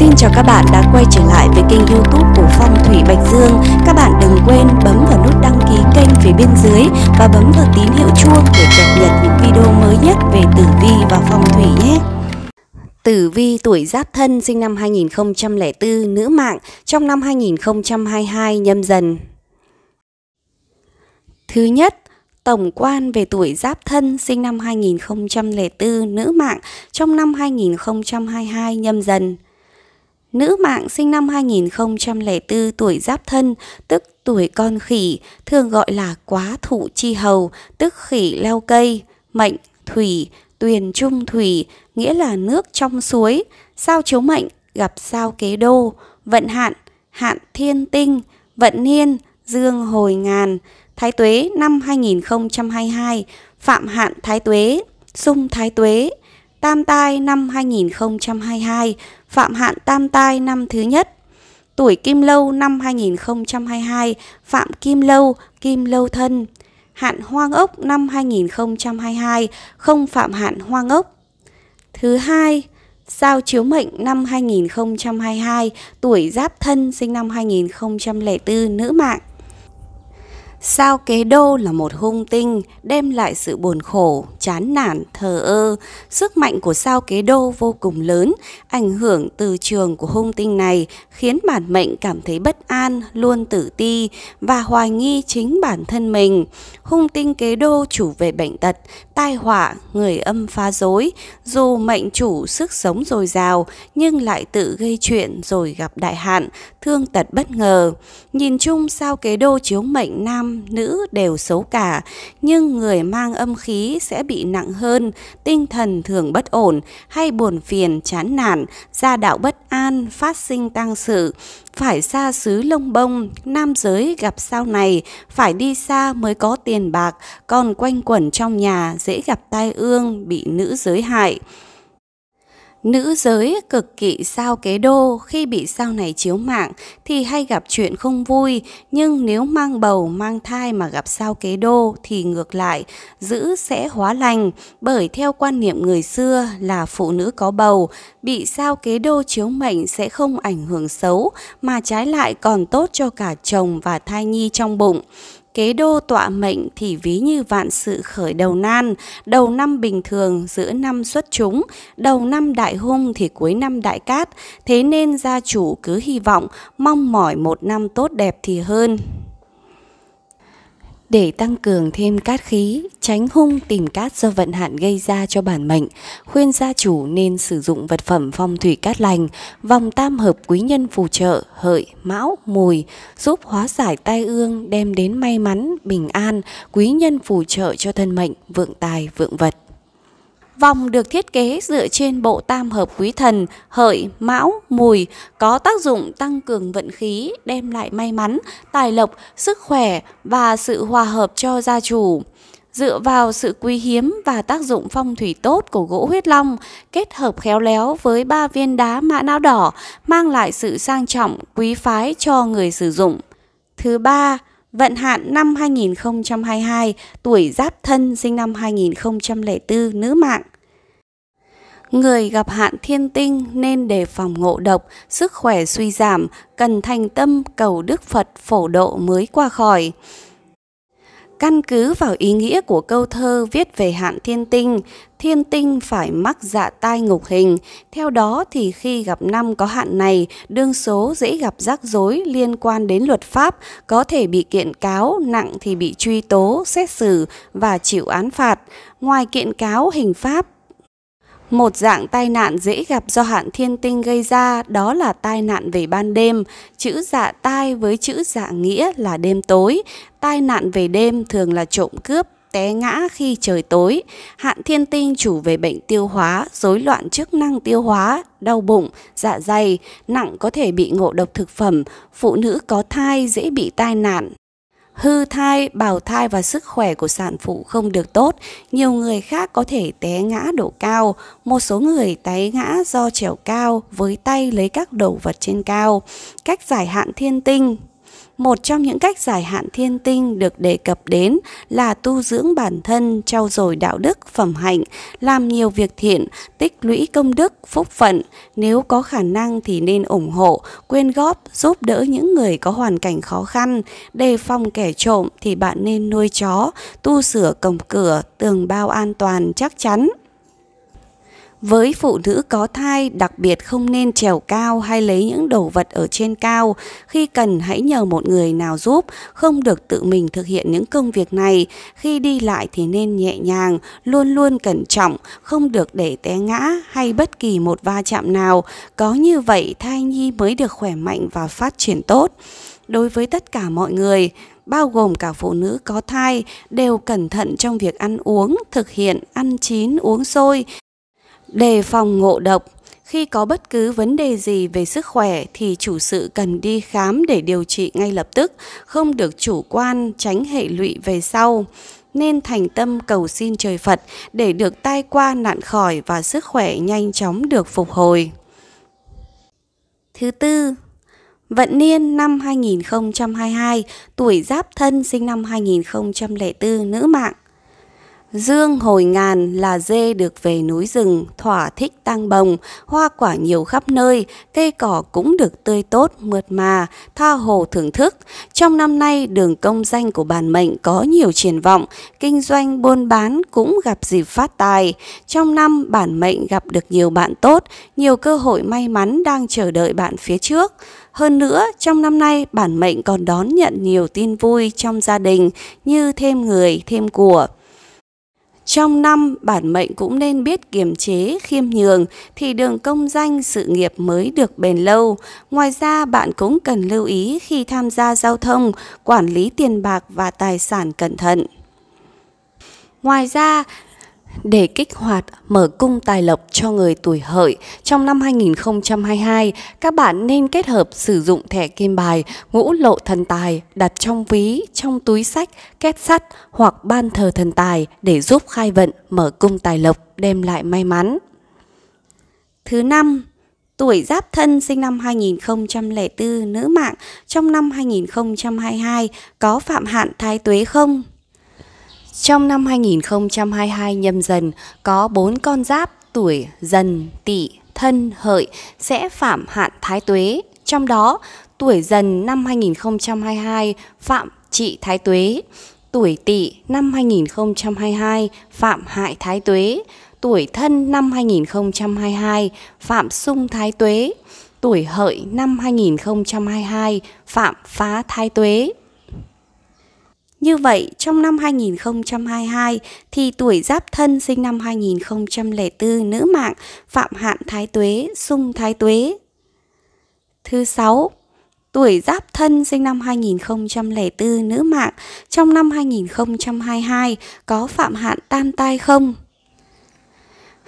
Xin chào các bạn đã quay trở lại với kênh youtube của Phong Thủy Bạch Dương Các bạn đừng quên bấm vào nút đăng ký kênh phía bên dưới Và bấm vào tín hiệu chuông để cập nhật những video mới nhất về tử vi và phong thủy nhé Tử Vi tuổi Giáp Thân sinh năm 2004 nữ mạng trong năm 2022 nhâm dần Thứ nhất tổng quan về tuổi Giáp Thân sinh năm 2004 nữ mạng trong năm 2022 nhâm dần Nữ mạng sinh năm 2004 tuổi giáp thân, tức tuổi con khỉ, thường gọi là quá thụ chi hầu, tức khỉ leo cây, mệnh, thủy, tuyền trung thủy, nghĩa là nước trong suối, sao chiếu mệnh, gặp sao kế đô, vận hạn, hạn thiên tinh, vận niên, dương hồi ngàn, thái tuế năm 2022, phạm hạn thái tuế, sung thái tuế, tam tai năm 2022, phạm hạn tam tai năm thứ nhất. Tuổi Kim Lâu năm 2022, Phạm Kim Lâu, Kim Lâu Thân. Hạn Hoang Ốc năm 2022, không phạm hạn Hoang Ốc. Thứ hai, Sao chiếu mệnh năm 2022, tuổi Giáp Thân sinh năm 2004, nữ mạng. Sao kế đô là một hung tinh, đem lại sự buồn khổ, chán nản, thờ ơ. Sức mạnh của sao kế đô vô cùng lớn, ảnh hưởng từ trường của hung tinh này khiến bản mệnh cảm thấy bất an, luôn tự ti và hoài nghi chính bản thân mình. Hung tinh kế đô chủ về bệnh tật, tai họa, người âm phá dối. Dù mệnh chủ sức sống dồi dào nhưng lại tự gây chuyện rồi gặp đại hạn, thương tật bất ngờ. Nhìn chung sao kế đô chiếu mệnh nam nữ đều xấu cả, nhưng người mang âm khí sẽ bị nặng hơn, tinh thần thường bất ổn, hay buồn phiền, chán nản, gia đạo bất an, phát sinh tang sự. Phải xa xứ lông bông, nam giới gặp sau này, phải đi xa mới có tiền bạc, còn quanh quẩn trong nhà dễ gặp tai ương, bị nữ giới hại. Nữ giới cực kỵ sao kế đô khi bị sao này chiếu mạng thì hay gặp chuyện không vui, nhưng nếu mang bầu mang thai mà gặp sao kế đô thì ngược lại, giữ sẽ hóa lành, bởi theo quan niệm người xưa là phụ nữ có bầu, bị sao kế đô chiếu mệnh sẽ không ảnh hưởng xấu mà trái lại còn tốt cho cả chồng và thai nhi trong bụng. Kế đô tọa mệnh thì ví như vạn sự khởi đầu nan, đầu năm bình thường, giữa năm xuất chúng, đầu năm đại hung thì cuối năm đại cát, thế nên gia chủ cứ hy vọng mong mỏi một năm tốt đẹp thì hơn. Để tăng cường thêm cát khí, tránh hung tìm cát do vận hạn gây ra cho bản mệnh, khuyên gia chủ nên sử dụng vật phẩm phong thủy cát lành, vòng tam hợp quý nhân phù trợ, hợi, mão, mùi, giúp hóa giải tai ương, đem đến may mắn, bình an, quý nhân phù trợ cho thân mệnh, vượng tài, vượng vật. Vòng được thiết kế dựa trên bộ tam hợp quý thần, hợi, mão, mùi, có tác dụng tăng cường vận khí, đem lại may mắn, tài lộc, sức khỏe và sự hòa hợp cho gia chủ. Dựa vào sự quý hiếm và tác dụng phong thủy tốt của gỗ huyết long, kết hợp khéo léo với ba viên đá mã não đỏ, mang lại sự sang trọng, quý phái cho người sử dụng. Thứ ba, Vận hạn năm 2022, tuổi Giáp Thân sinh năm 2004, nữ mạng. Người gặp hạn thiên tinh nên đề phòng ngộ độc, sức khỏe suy giảm, cần thành tâm cầu Đức Phật phổ độ mới qua khỏi. Căn cứ vào ý nghĩa của câu thơ viết về hạn thiên tinh, thiên tinh phải mắc dạ tai ngục hình. Theo đó thì khi gặp năm có hạn này, đương số dễ gặp rắc rối liên quan đến luật pháp, có thể bị kiện cáo, nặng thì bị truy tố, xét xử và chịu án phạt. Ngoài kiện cáo hình pháp, một dạng tai nạn dễ gặp do hạn thiên tinh gây ra đó là tai nạn về ban đêm, chữ dạ tai với chữ dạ nghĩa là đêm tối. Tai nạn về đêm thường là trộm cướp, té ngã khi trời tối. Hạn thiên tinh chủ về bệnh tiêu hóa, rối loạn chức năng tiêu hóa, đau bụng, dạ dày, nặng có thể bị ngộ độc thực phẩm, phụ nữ có thai dễ bị tai nạn, hư thai, bào thai và sức khỏe của sản phụ không được tốt. Nhiều người khác có thể té ngã độ cao, một số người té ngã do trèo cao với tay lấy các đồ vật trên cao. Cách giải hạn thiên tinh một trong những cách giải hạn thiên tinh được đề cập đến là tu dưỡng bản thân, trau dồi đạo đức, phẩm hạnh, làm nhiều việc thiện, tích lũy công đức, phúc phận. Nếu có khả năng thì nên ủng hộ, quyên góp, giúp đỡ những người có hoàn cảnh khó khăn. Đề phòng kẻ trộm thì bạn nên nuôi chó, tu sửa cổng cửa, tường bao an toàn chắc chắn. Với phụ nữ có thai, đặc biệt không nên trèo cao hay lấy những đồ vật ở trên cao. Khi cần hãy nhờ một người nào giúp, không được tự mình thực hiện những công việc này. Khi đi lại thì nên nhẹ nhàng, luôn luôn cẩn trọng, không được để té ngã hay bất kỳ một va chạm nào. Có như vậy thai nhi mới được khỏe mạnh và phát triển tốt. Đối với tất cả mọi người, bao gồm cả phụ nữ có thai đều cẩn thận trong việc ăn uống, thực hiện ăn chín uống sôi Đề phòng ngộ độc Khi có bất cứ vấn đề gì về sức khỏe thì chủ sự cần đi khám để điều trị ngay lập tức, không được chủ quan tránh hệ lụy về sau. Nên thành tâm cầu xin trời Phật để được tai qua nạn khỏi và sức khỏe nhanh chóng được phục hồi. Thứ tư, Vận niên năm 2022, tuổi Giáp Thân sinh năm 2004, nữ mạng. Dương hồi ngàn là dê được về núi rừng, thỏa thích tăng bồng, hoa quả nhiều khắp nơi, cây cỏ cũng được tươi tốt, mượt mà, tha hồ thưởng thức. Trong năm nay, đường công danh của bản mệnh có nhiều triển vọng, kinh doanh buôn bán cũng gặp dịp phát tài. Trong năm, bản mệnh gặp được nhiều bạn tốt, nhiều cơ hội may mắn đang chờ đợi bạn phía trước. Hơn nữa, trong năm nay, bản mệnh còn đón nhận nhiều tin vui trong gia đình như thêm người, thêm của. Trong năm, bản mệnh cũng nên biết kiềm chế, khiêm nhường thì đường công danh sự nghiệp mới được bền lâu. Ngoài ra, bạn cũng cần lưu ý khi tham gia giao thông, quản lý tiền bạc và tài sản cẩn thận. Ngoài ra, để kích hoạt mở cung tài lộc cho người tuổi hợi trong năm 2022, các bạn nên kết hợp sử dụng thẻ kim bài ngũ lộ thần tài đặt trong ví, trong túi sách, két sắt hoặc ban thờ thần tài để giúp khai vận mở cung tài lộc đem lại may mắn. Thứ năm, tuổi Giáp Thân sinh năm 2004, nữ mạng trong năm 2022 có phạm hạn thái tuế không? Trong năm 2022 nhâm dần, có 4 con giáp tuổi dần, tỵ, thân, hợi sẽ phạm hạn thái tuế. Trong đó, tuổi dần năm 2022 phạm trị thái tuế, tuổi tỵ năm 2022 phạm hại thái tuế, tuổi thân năm 2022 phạm sung thái tuế, tuổi hợi năm 2022 phạm phá thái tuế. Như vậy, trong năm 2022 thì tuổi Giáp Thân sinh năm 2004 nữ mạng Phạm Hạn Thái Tuế, Sung Thái Tuế. Thứ sáu tuổi Giáp Thân sinh năm 2004 nữ mạng trong năm 2022 có Phạm Hạn Tam Tai không?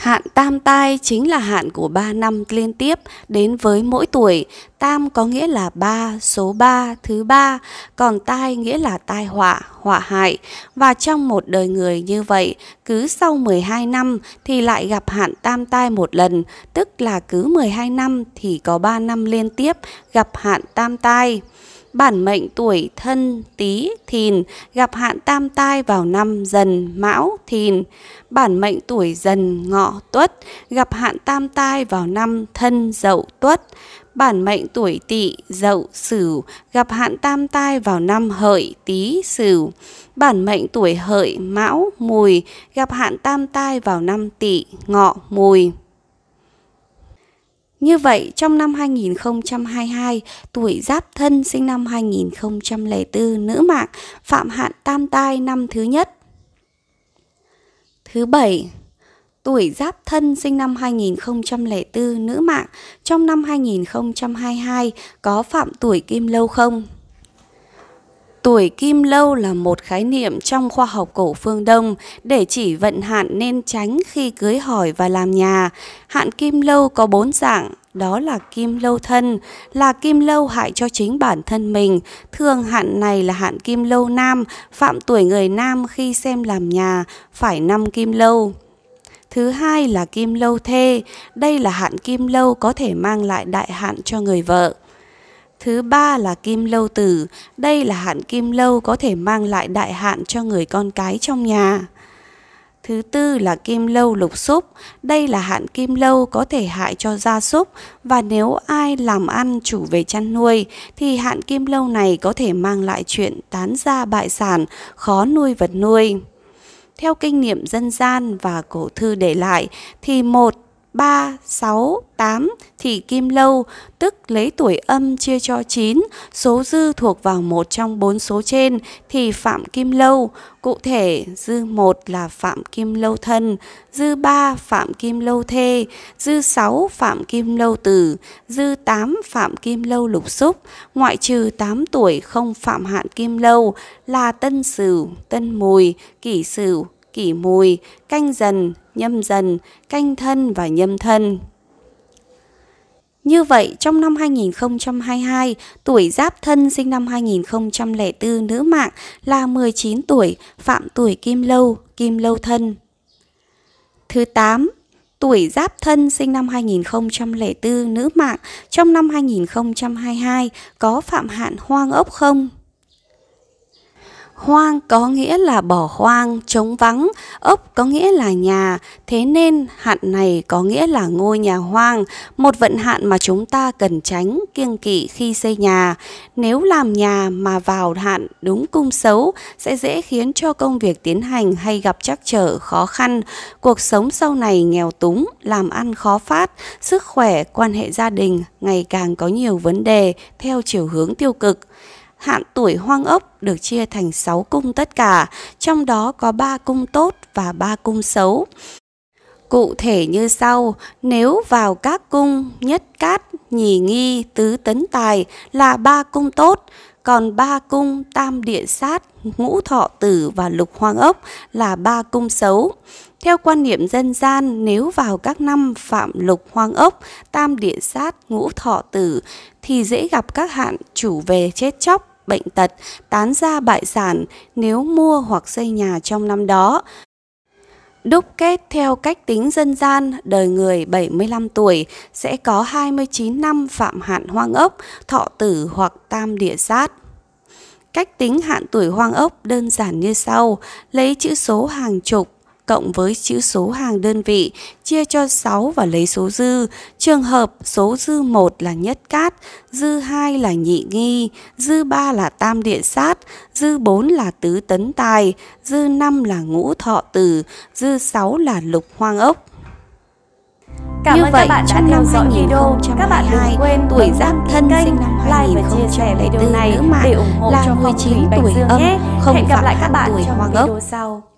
Hạn tam tai chính là hạn của 3 năm liên tiếp đến với mỗi tuổi. Tam có nghĩa là ba, số 3, thứ ba, còn tai nghĩa là tai họa, họa hại. Và trong một đời người như vậy, cứ sau 12 năm thì lại gặp hạn tam tai một lần, tức là cứ 12 năm thì có 3 năm liên tiếp gặp hạn tam tai bản mệnh tuổi thân tý thìn gặp hạn tam tai vào năm dần mão thìn bản mệnh tuổi dần ngọ tuất gặp hạn tam tai vào năm thân dậu tuất bản mệnh tuổi tỵ dậu sửu gặp hạn tam tai vào năm hợi tý sửu bản mệnh tuổi hợi mão mùi gặp hạn tam tai vào năm tỵ ngọ mùi như vậy, trong năm 2022, tuổi Giáp Thân sinh năm 2004 nữ mạng phạm hạn tam tai năm thứ nhất. Thứ bảy, tuổi Giáp Thân sinh năm 2004 nữ mạng trong năm 2022 có phạm tuổi Kim Lâu không? Tuổi kim lâu là một khái niệm trong khoa học cổ phương Đông để chỉ vận hạn nên tránh khi cưới hỏi và làm nhà. Hạn kim lâu có bốn dạng, đó là kim lâu thân, là kim lâu hại cho chính bản thân mình. Thường hạn này là hạn kim lâu nam, phạm tuổi người nam khi xem làm nhà, phải năm kim lâu. Thứ hai là kim lâu thê, đây là hạn kim lâu có thể mang lại đại hạn cho người vợ. Thứ ba là kim lâu tử, đây là hạn kim lâu có thể mang lại đại hạn cho người con cái trong nhà. Thứ tư là kim lâu lục xúc, đây là hạn kim lâu có thể hại cho gia súc và nếu ai làm ăn chủ về chăn nuôi thì hạn kim lâu này có thể mang lại chuyện tán gia bại sản, khó nuôi vật nuôi. Theo kinh nghiệm dân gian và cổ thư để lại thì một 3, 6, 8 thì kim lâu, tức lấy tuổi âm chia cho 9, số dư thuộc vào một trong bốn số trên thì phạm kim lâu. Cụ thể, dư 1 là phạm kim lâu thân, dư 3 phạm kim lâu thê, dư 6 phạm kim lâu tử, dư 8 phạm kim lâu lục xúc, ngoại trừ 8 tuổi không phạm hạn kim lâu là tân sửu, tân mùi, kỷ sửu, kỷ mùi, canh dần, nhâm dần, canh thân và nhâm thân. Như vậy, trong năm 2022, tuổi Giáp Thân sinh năm 2004 nữ mạng là 19 tuổi, phạm tuổi Kim Lâu, Kim Lâu Thân. Thứ 8, tuổi Giáp Thân sinh năm 2004 nữ mạng trong năm 2022 có phạm hạn hoang ốc không? Hoang có nghĩa là bỏ hoang, trống vắng, ốc có nghĩa là nhà, thế nên hạn này có nghĩa là ngôi nhà hoang, một vận hạn mà chúng ta cần tránh, kiêng kỵ khi xây nhà. Nếu làm nhà mà vào hạn đúng cung xấu sẽ dễ khiến cho công việc tiến hành hay gặp trắc trở khó khăn, cuộc sống sau này nghèo túng, làm ăn khó phát, sức khỏe, quan hệ gia đình ngày càng có nhiều vấn đề theo chiều hướng tiêu cực hạn tuổi hoang ốc được chia thành 6 cung tất cả, trong đó có 3 cung tốt và 3 cung xấu. Cụ thể như sau, nếu vào các cung nhất cát, nhì nghi, tứ tấn tài là ba cung tốt, còn ba cung tam địa sát, ngũ thọ tử và lục hoang ốc là ba cung xấu. Theo quan niệm dân gian, nếu vào các năm phạm lục hoang ốc, tam địa sát, ngũ thọ tử thì dễ gặp các hạn chủ về chết chóc, bệnh tật, tán gia bại sản nếu mua hoặc xây nhà trong năm đó. Đúc kết theo cách tính dân gian, đời người 75 tuổi sẽ có 29 năm phạm hạn hoang ốc, thọ tử hoặc tam địa sát. Cách tính hạn tuổi hoang ốc đơn giản như sau, lấy chữ số hàng chục cộng với chữ số hàng đơn vị, chia cho 6 và lấy số dư. Trường hợp số dư 1 là nhất cát, dư 2 là nhị nghi, dư 3 là tam địa sát, dư 4 là tứ tấn tài, dư 5 là ngũ thọ tử, dư 6 là lục hoang ốc. Cảm Như ơn vậy, các bạn đã theo dõi video. Các bạn đừng quên tuổi Giáp Thân kênh, sinh năm 2004 like nữ mạng để ủng hộ là 19 tuổi dương nhé không Hẹn gặp lại các bạn trong video sau.